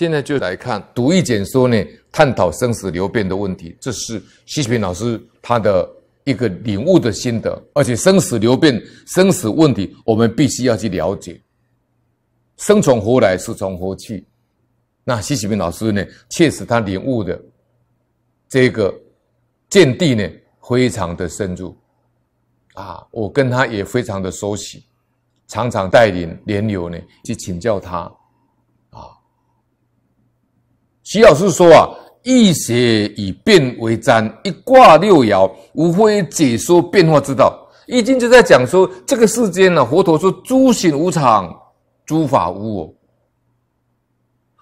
现在就来看《读易简说》呢，探讨生死流变的问题，这是习近平老师他的一个领悟的心得，而且生死流变、生死问题，我们必须要去了解。生从何来，死从何去？那习近平老师呢，确实他领悟的这个见地呢，非常的深入。啊，我跟他也非常的熟悉，常常带领联友呢去请教他。徐老师说啊，易学以变为占，一卦六爻，无非解说变化之道。易经就在讲说这个世间呢，佛陀说诸行无常，诸法无我。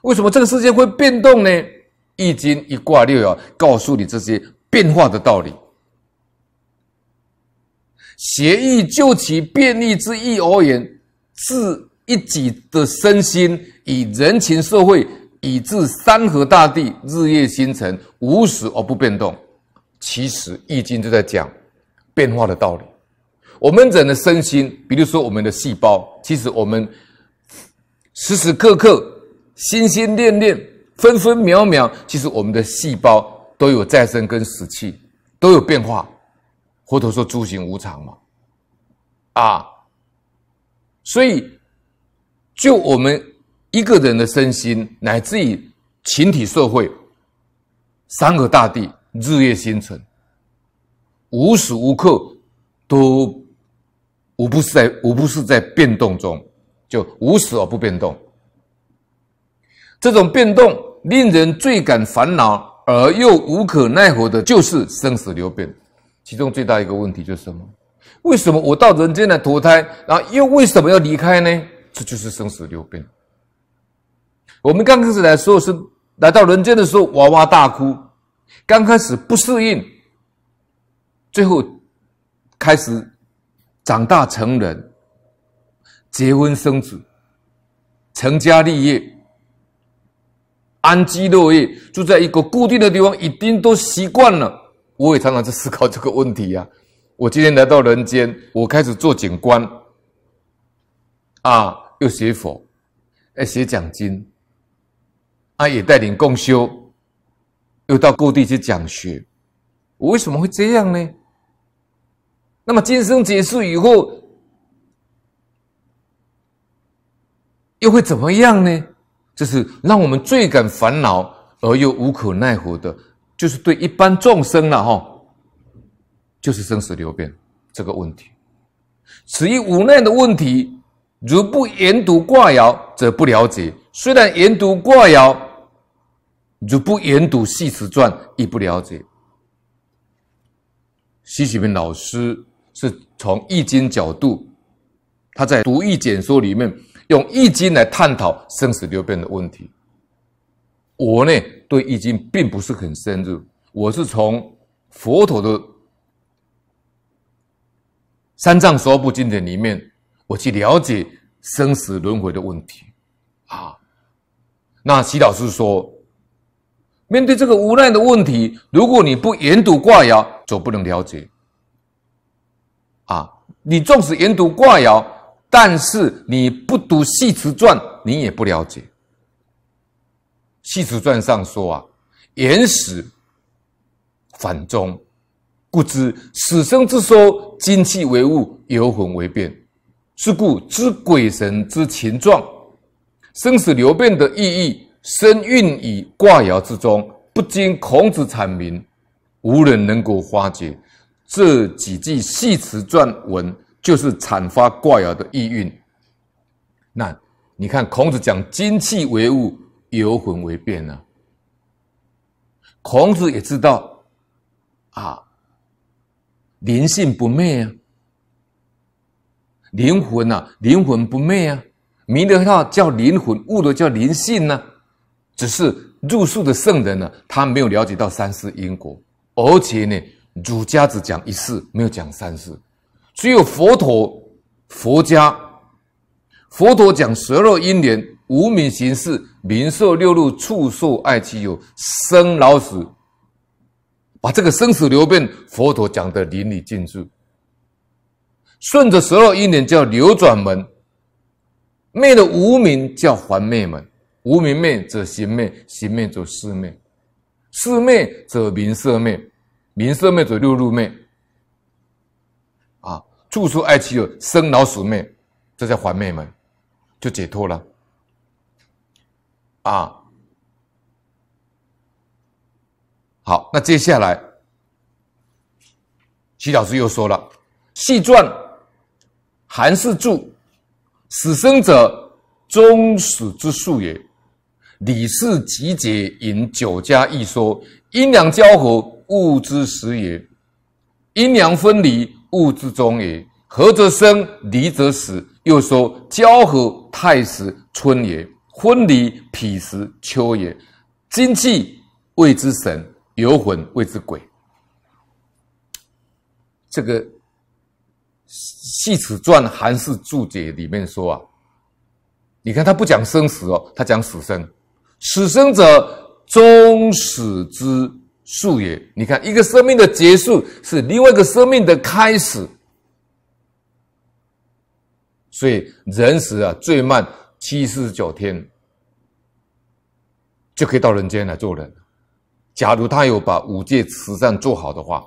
为什么这个世界会变动呢？易经一卦六爻告诉你这些变化的道理。邪易就其便利之意而言，是一己的身心，以人情社会。以致山河大地、日夜星辰无时而不变动，其实《易经》就在讲变化的道理。我们人的身心，比如说我们的细胞，其实我们时时刻刻、心心念念、分分秒秒，其实我们的细胞都有再生跟死气，都有变化，或者说诸行无常嘛。啊，所以就我们。一个人的身心，乃至于群体社会、山河大地、日月星辰，无时无刻都无不是在无不是在变动中，就无时而不变动。这种变动令人最感烦恼而又无可奈何的，就是生死流变。其中最大一个问题就是什么？为什么我到人间来投胎，然后又为什么要离开呢？这就是生死流变。我们刚开始来说是来到人间的时候哇哇大哭，刚开始不适应，最后开始长大成人，结婚生子，成家立业，安居乐业，住在一个固定的地方，一定都习惯了。我也常常在思考这个问题呀。我今天来到人间，我开始做景观，啊，又学佛，哎，写讲经。啊，也带领共修，又到各地去讲学。我为什么会这样呢？那么今生结束以后，又会怎么样呢？这是让我们最感烦恼而又无可奈何的，就是对一般众生了哈，就是生死流变这个问题，此一无奈的问题，如不研读卦爻，则不了解。虽然研读卦爻，如不研读《系辞传》，亦不了解。习近平老师是从《易经》角度，他在《读易简说》里面用《易经》来探讨生死流变的问题。我呢，对《易经》并不是很深入，我是从佛陀的《三藏说部》经典里面，我去了解生死轮回的问题。啊，那习老师说。面对这个无奈的问题，如果你不研读卦爻，就不能了解。啊，你纵使研读卦爻，但是你不读《系辞传》，你也不了解。《系辞传》上说啊：“言始反终，故知死生之说；精气为物，游魂为变。是故知鬼神之情状，生死流变的意义。”身孕以卦爻之中，不经孔子阐明，无人能够发解。这几句戏词撰文，就是阐发卦爻的意蕴。那你看，孔子讲精气为物，游魂为变呢？孔子也知道啊，灵性不灭啊，灵魂呐，灵魂不灭啊，迷的话叫灵魂，悟的叫灵性呢。只是入术的圣人呢，他没有了解到三世因果，而且呢，儒家只讲一世，没有讲三世。只有佛陀佛家，佛陀讲十二因缘、无名行事，名色六路，畜受爱其有生老死，把这个生死流变，佛陀讲的淋漓尽致。顺着十二因缘叫流转门，灭了无名叫还灭门。无明灭则行灭，行灭则世灭，世灭则名色灭，名色灭则六入灭。啊，处处爱其有生老死灭，这叫还灭门，就解脱了。啊，好，那接下来，齐老师又说了，《系传》寒是住死生者，终始之数也。”李氏集解引《九家易》说：“阴阳交合，物之始也；阴阳分离，物之终也。合则生，离则死。”又说：“交合太时春也，分离痞时秋也。精气谓之神，游魂谓之鬼。”这个《细齿传》韩氏注解里面说啊，你看他不讲生死哦，他讲死生。死生者终始之数也。你看，一个生命的结束是另外一个生命的开始。所以人死啊，最慢七四九天就可以到人间来做人。假如他有把五界慈善做好的话，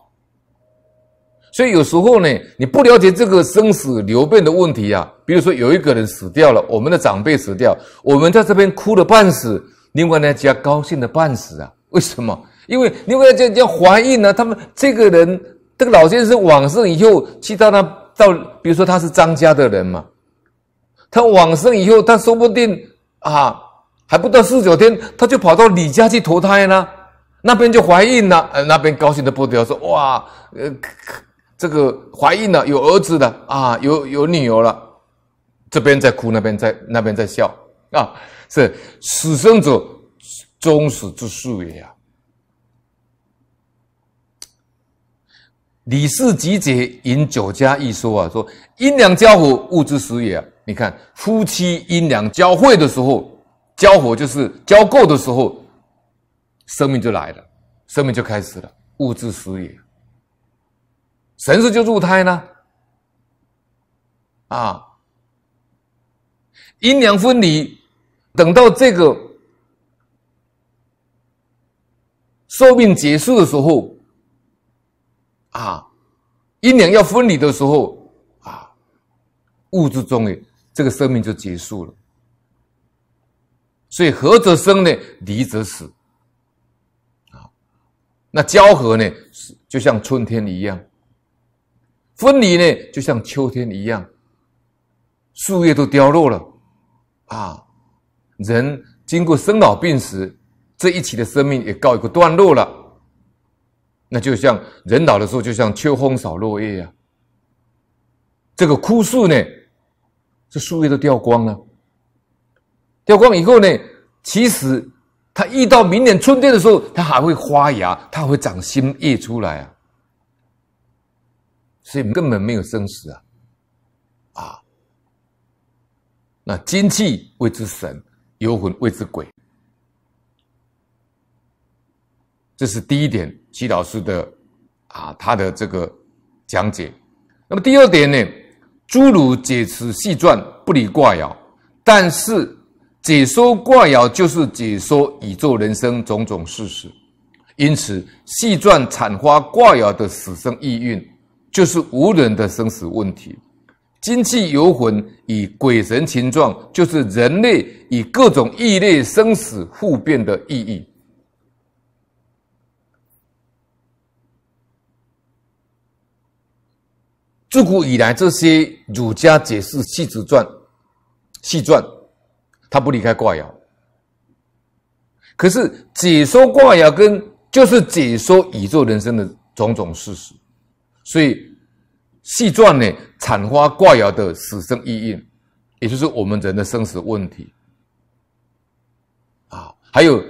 所以有时候呢，你不了解这个生死流变的问题啊。比如说，有一个人死掉了，我们的长辈死掉，我们在这边哭的半死。另外呢，只要高兴的半死啊！为什么？因为另外这这怀孕呢，他们这个人，这个老先生往生以后，去到那到，比如说他是张家的人嘛，他往生以后，他说不定啊，还不到四九天，他就跑到李家去投胎呢，那边就怀孕了，呃，那边高兴的不得了，说哇，呃，这个怀孕了，有儿子了啊，有有女儿了，这边在哭，那边在那边在笑啊。是死生者终始之数也。呀、李氏集解引酒家一说啊，说阴阳交合物之时也。你看夫妻阴阳交汇的时候，交火就是交够的时候，生命就来了，生命就开始了，物之时也。神识就入胎呢，啊，阴阳分离。等到这个寿命结束的时候，啊，阴阳要分离的时候，啊，物质中呢，这个生命就结束了。所以合则生呢，离则死。啊，那交合呢，就像春天一样；分离呢，就像秋天一样，树叶都凋落了，啊。人经过生老病死，这一期的生命也告一个段落了。那就像人老的时候，就像秋风扫落叶啊。这个枯树呢，这树叶都掉光了。掉光以后呢，其实它一到明年春天的时候，它还会发芽，它会长新叶出来啊。所以根本没有生死啊，啊。那精气谓之神。游魂谓之鬼，这是第一点。齐老师的啊，他的这个讲解。那么第二点呢？诸如解此戏传不离卦爻，但是解说卦爻就是解说宇宙人生种种事实。因此，戏传阐发卦爻的死生意蕴，就是无人的生死问题。精气游魂以鬼神情状，就是人类以各种异类生死互变的意义。自古以来，这些儒家解释《系子传》《系传》，他不离开卦爻。可是解说卦爻，跟就是解说宇宙人生的种种事实，所以。戏状呢，产花挂芽的死生意蕴，也就是我们人的生死问题啊。还有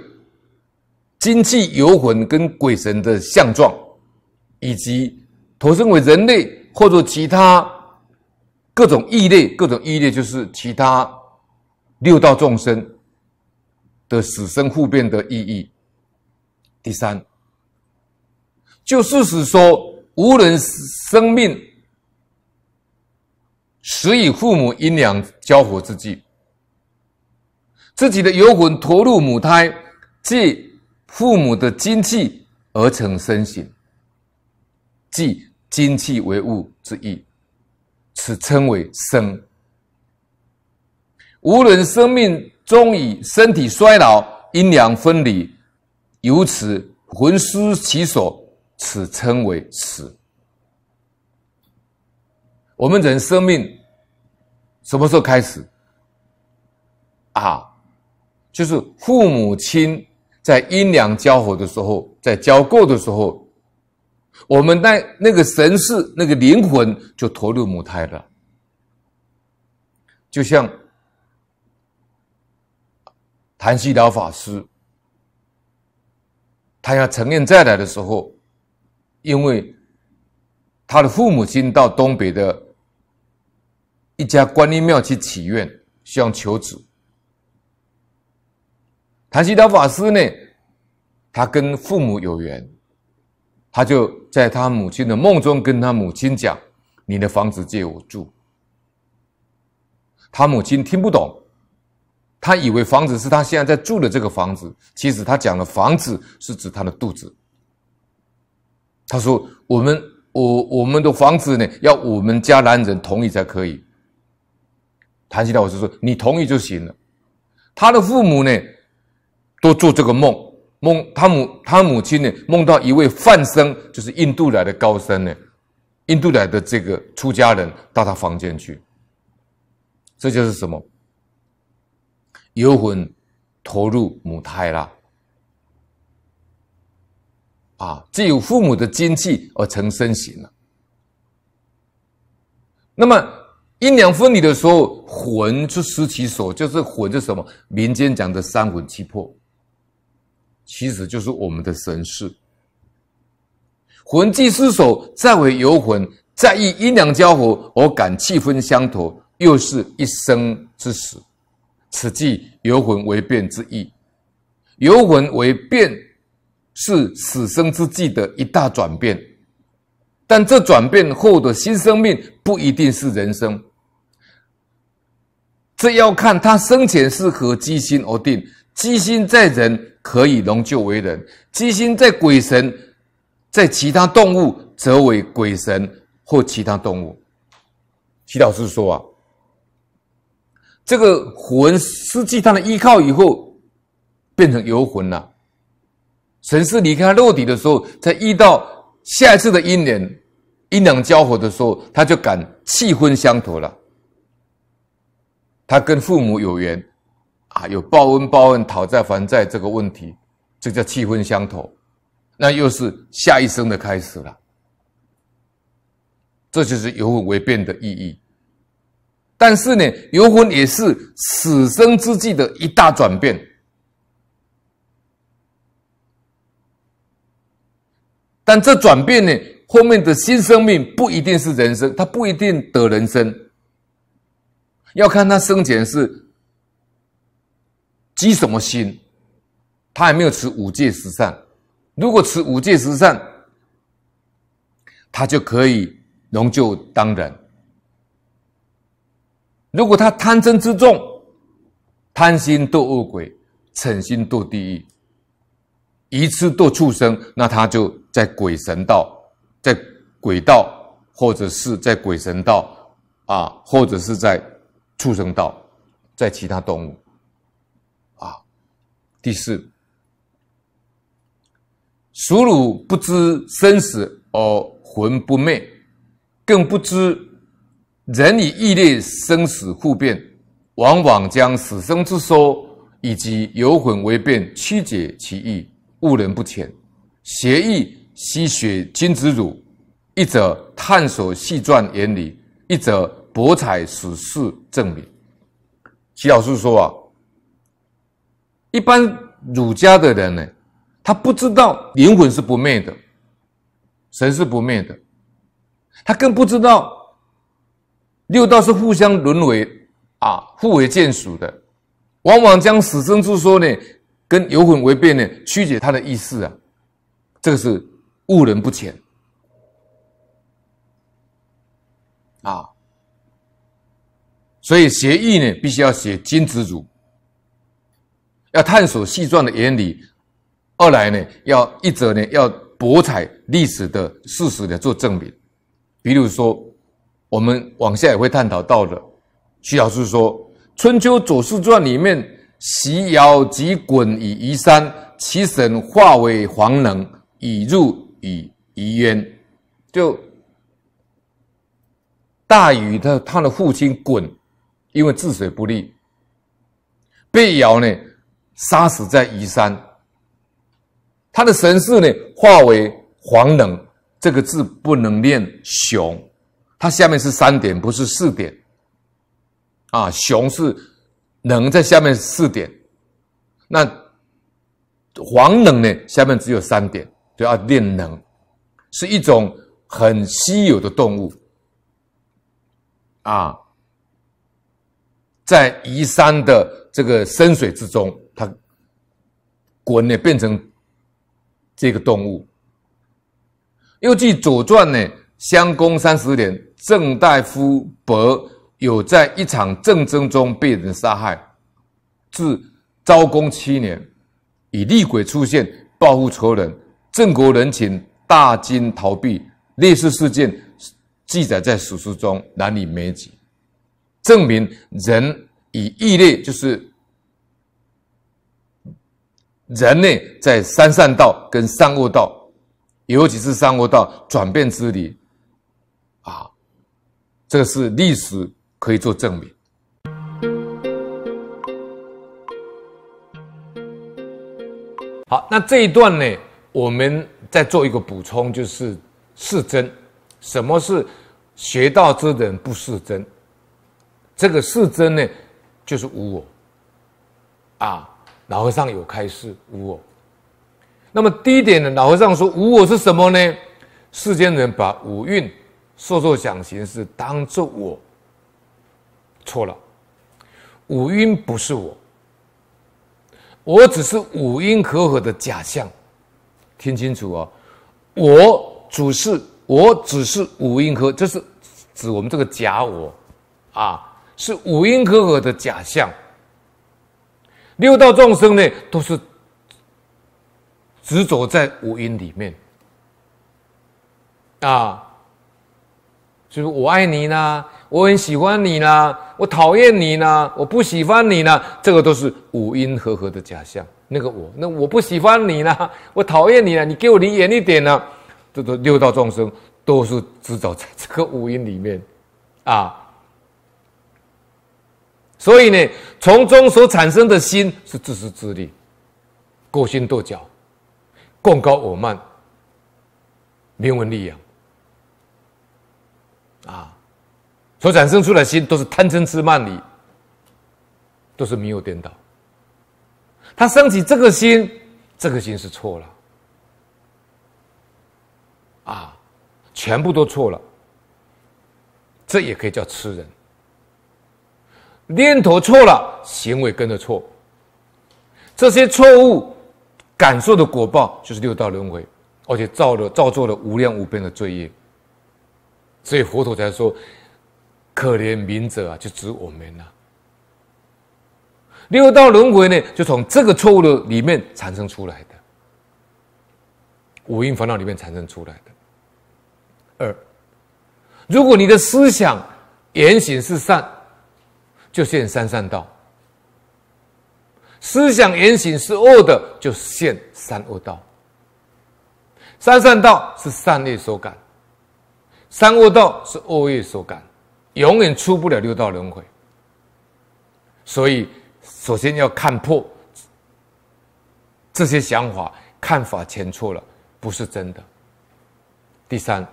精气游魂跟鬼神的相撞，以及投身为人类或者其他各种异类，各种异类就是其他六道众生的死生互变的意义。第三，就事实说，无论生命。死以父母阴阳交合之际，自己的游魂投入母胎，借父母的精气而成身形，即精气为物之意，此称为生。无论生命终以身体衰老、阴阳分离，由此魂失其所，此称为死。我们人生命什么时候开始？啊，就是父母亲在阴凉交火的时候，在交媾的时候，我们那那个神识、那个灵魂就投入母胎了。就像谭西东法师，他要承认再来的时候，因为他的父母亲到东北的。一家观音庙去祈愿，望求子。谭西达法师呢，他跟父母有缘，他就在他母亲的梦中跟他母亲讲：“你的房子借我住。”他母亲听不懂，他以为房子是他现在在住的这个房子，其实他讲的房子是指他的肚子。他说：“我们我我们的房子呢，要我们家男人同意才可以。”谈起来，我就说你同意就行了。他的父母呢，都做这个梦梦，他母他母亲呢，梦到一位梵僧，就是印度来的高僧呢，印度来的这个出家人到他房间去，这就是什么？游魂投入母胎了，啊，既有父母的精气而成身形了。那么。阴阳分离的时候，魂就失其所，就是魂是什么？民间讲的三魂七魄，其实就是我们的神识。魂既失所，再为游魂，在遇阴阳交合而感气分相投，又是一生之死。此即游魂为变之意。游魂为变，是此生之计的一大转变。但这转变后的新生命，不一定是人生。这要看他生前是何机心而定，机心在人可以笼救为人，机心在鬼神，在其他动物则为鬼神或其他动物。齐老师说啊，这个魂失去他的依靠以后，变成游魂了。神是离开肉体的时候，在遇到下一次的阴人，阴阳交合的时候，他就敢气昏相投了。他跟父母有缘啊，有报恩、报恩、讨债、还债这个问题，这叫气氛相投，那又是下一生的开始了。这就是游魂为变的意义。但是呢，游魂也是死生之际的一大转变。但这转变呢，后面的新生命不一定是人生，它不一定得人生。要看他生前是积什么心，他还没有持五戒十善，如果持五戒十善，他就可以成就当人。如果他贪嗔之重，贪心堕恶鬼，嗔心堕地狱，一次堕畜生，那他就在鬼神道，在鬼道，或者是在鬼神道啊，或者是在。畜生道，在其他动物啊。第四，鼠儒不知生死而魂不灭，更不知人与异类生死互变，往往将死生之说以及有魂为变曲解其意，误人不浅。邪易吸血君子乳，一则探索细传原理，一则。博采史事证明，齐老师说啊，一般儒家的人呢，他不知道灵魂是不灭的，神是不灭的，他更不知道六道是互相轮回啊，互为眷属的，往往将死生之说呢，跟有魂为变呢，曲解他的意思啊，这个是误人不浅啊。所以学议呢，必须要写金子主，要探索细传的原理。二来呢，要一则呢，要博采历史的事实来做证明。比如说，我们往下也会探讨到的，徐老师说，《春秋左氏传》里面，徐尧及鲧以移山，其神化为黄能，以入以夷渊，就大禹的他的父亲鲧。因为治水不利，被尧呢杀死在夷山。他的神事呢化为黄能，这个字不能念熊，它下面是三点，不是四点。啊，熊是能，在下面四点。那黄能呢，下面只有三点，就要念能，是一种很稀有的动物。啊。在沂山的这个深水之中，它滚呢变成这个动物。又据《左传》呢，襄公三十年，郑大夫伯有在一场战争中被人杀害。至昭公七年，以厉鬼出现报复仇人，郑国人情大惊，逃避。类似事件记载在史书中，难以没几。证明人以异类，就是人类在三善道跟三恶道，尤其是三恶道转变之理，啊，这是历史可以做证明。好，那这一段呢，我们再做一个补充，就是是真，什么是学道之人不是真？这个是真呢，就是无我。啊，老和尚有开示无我。那么第一点呢，老和尚说无我是什么呢？世间人把五蕴、受、受想、行、识当作我，错了。五蕴不是我，我只是五蕴合合的假象。听清楚哦，我只是我只是五蕴合，这是指我们这个假我啊。是五阴和合的假象，六道众生呢，都是执着在五阴里面啊，就是我爱你呢，我很喜欢你呢，我讨厌你呢，我不喜欢你呢，这个都是五阴和合的假象。那个我，那我不喜欢你呢，我讨厌你了，你给我离远一点呢，这都六道众生都是执着在这个五阴里面啊。所以呢，从中所产生的心是自私自利、勾心斗角、共高我慢、名闻利养，啊，所产生出来的心都是贪嗔痴慢疑，都是迷有颠倒。他升起这个心，这个心是错了，啊，全部都错了，这也可以叫吃人。念头错了，行为跟着错。这些错误感受的果报就是六道轮回，而且造了造作了无量无边的罪业。所以佛陀才说：“可怜明者啊，就指我们呐。”六道轮回呢，就从这个错误的里面产生出来的，五蕴烦恼里面产生出来的。二，如果你的思想言行是善，就现三善道，思想言行是恶的，就现三恶道。三善道是善业所感，三恶道是恶业所感，永远出不了六道轮回。所以，首先要看破这些想法、看法，前错了，不是真的。第三，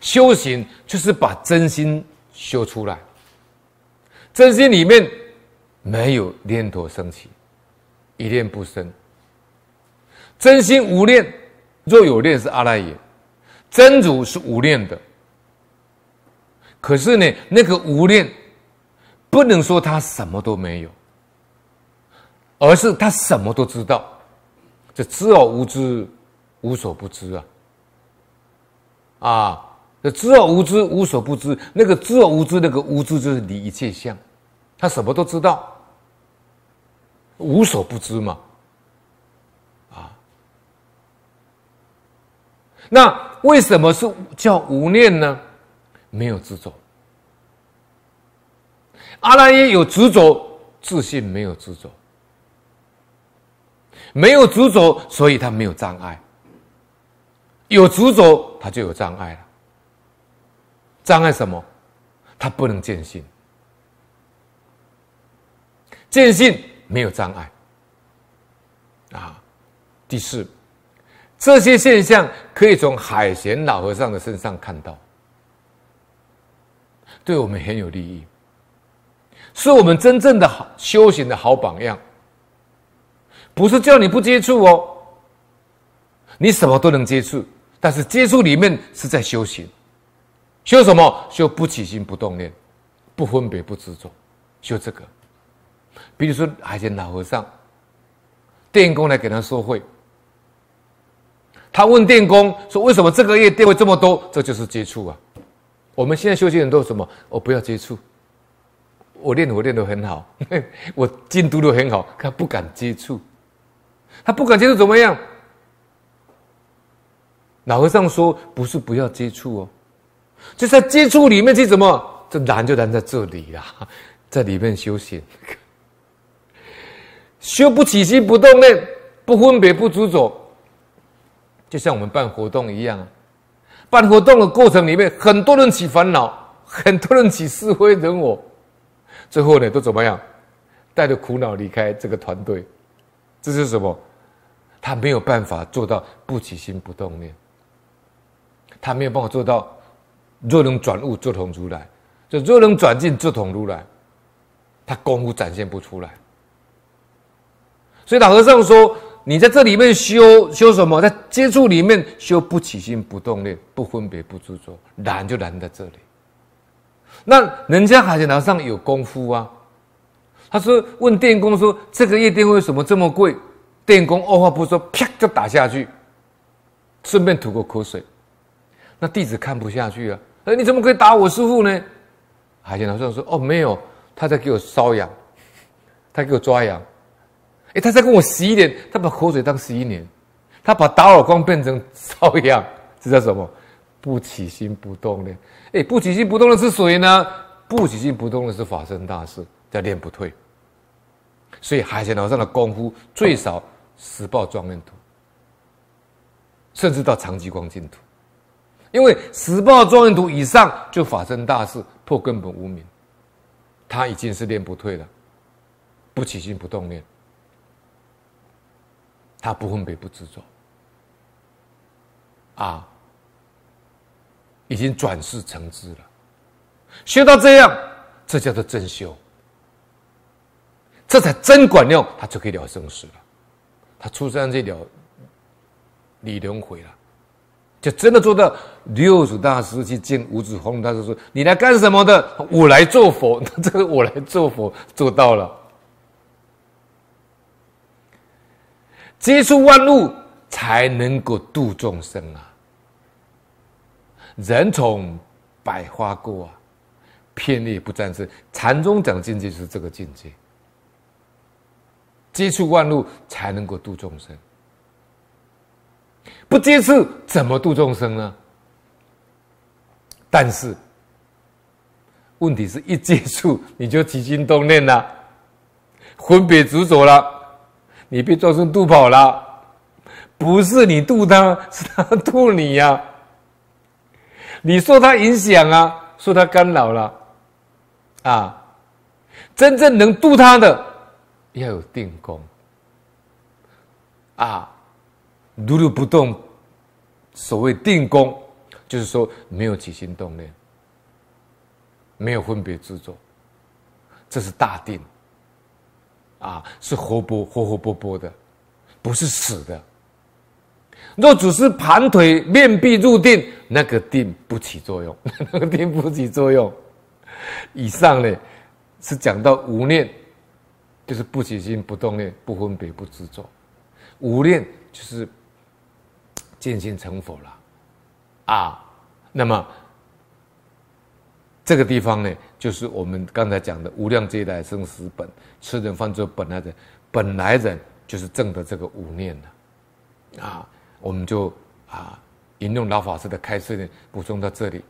修行就是把真心修出来。真心里面没有念头升起，一念不生。真心无念，若有念是阿赖耶。真主是无念的，可是呢，那个无念不能说他什么都没有，而是他什么都知道，这知而无知，无所不知啊！啊！知而无知，无所不知。那个知而无知，那个无知就是离一切相，他什么都知道，无所不知嘛。啊，那为什么是叫无念呢？没有执着。阿赖耶有执着，自信没有执着，没有执着，所以他没有障碍；有执着，他就有障碍了。障碍什么？他不能见性，见性没有障碍啊。第四，这些现象可以从海贤老和尚的身上看到，对我们很有利益，是我们真正的好修行的好榜样。不是叫你不接触哦，你什么都能接触，但是接触里面是在修行。修什么？修不起心不动念，不分别不执着，修这个。比如说，还是老和尚，电工来给他收会。他问电工说：“为什么这个月电会这么多？”这就是接触啊。我们现在修行人都什么？我不要接触。我练我练的很好，我监度的很好，他不敢接触。他不敢接触怎么样？老和尚说：“不是不要接触哦。”就在接触里面去，怎么这难就难在这里了？在里面修行，修不起心不动念，不分别不执着，就像我们办活动一样啊！办活动的过程里面，很多人起烦恼，很多人起是非人我，最后呢都怎么样？带着苦恼离开这个团队，这是什么？他没有办法做到不起心不动念，他没有办法做到。若能转悟，作同如来；就若能转进，就同如来。他功夫展现不出来，所以老和尚说：“你在这里面修修什么？在接触里面修不起心不动念，不分别不执着，难就难在这里。”那人家海贤老上有功夫啊！他说：“问电工说这个夜店为什么这么贵？”电工二话不说，啪就打下去，顺便吐个口水。那弟子看不下去啊！哎，你怎么可以打我师傅呢？海贤老上说：“哦，没有，他在给我瘙痒，他给我抓痒。哎，他在跟我洗脸，他把口水当洗脸，他把打耳光变成瘙痒，这叫什么？不起心不动念。哎，不起心不动的是谁呢？不起心不动的是法身大事，叫练不退。所以海贤老上的功夫最少十报庄严土，甚至到长吉光净土。”因为十报庄严图以上就法身大事破根本无名，他已经是练不退了，不起心不动念，他不分别不执着，啊，已经转世成智了，学到这样，这叫做真修，这才真管用，他就可以了生死了，他出生这了，你轮回了。就真的做到六祖大师去见五祖弘大师说：“你来干什么的？我来做佛，这个我来做佛做到了。接触万物才能够度众生啊！人从百花过啊，偏立不战胜。禅宗讲境界就是这个境界，接触万物才能够度众生。”不接触怎么度众生呢？但是问题是一接触你就起心动念了，魂别执着了，你被众生度跑了，不是你度他，是他度你呀。你受他影响啊，受他干扰了啊。真正能度他的要有定功啊。如如不动，所谓定功，就是说没有起心动念，没有分别执着，这是大定。啊，是活泼活活泼泼的，不是死的。若只是盘腿面壁入定，那个定不起作用，那个定不起作用。以上呢，是讲到无念，就是不起心不动念，不分别不执着。无念就是。见性成佛了，啊，那么这个地方呢，就是我们刚才讲的无量劫来生死本、吃人饭做本来的本来人，就是正的这个五念的，啊，我们就啊引用老法师的开示呢，补充到这里。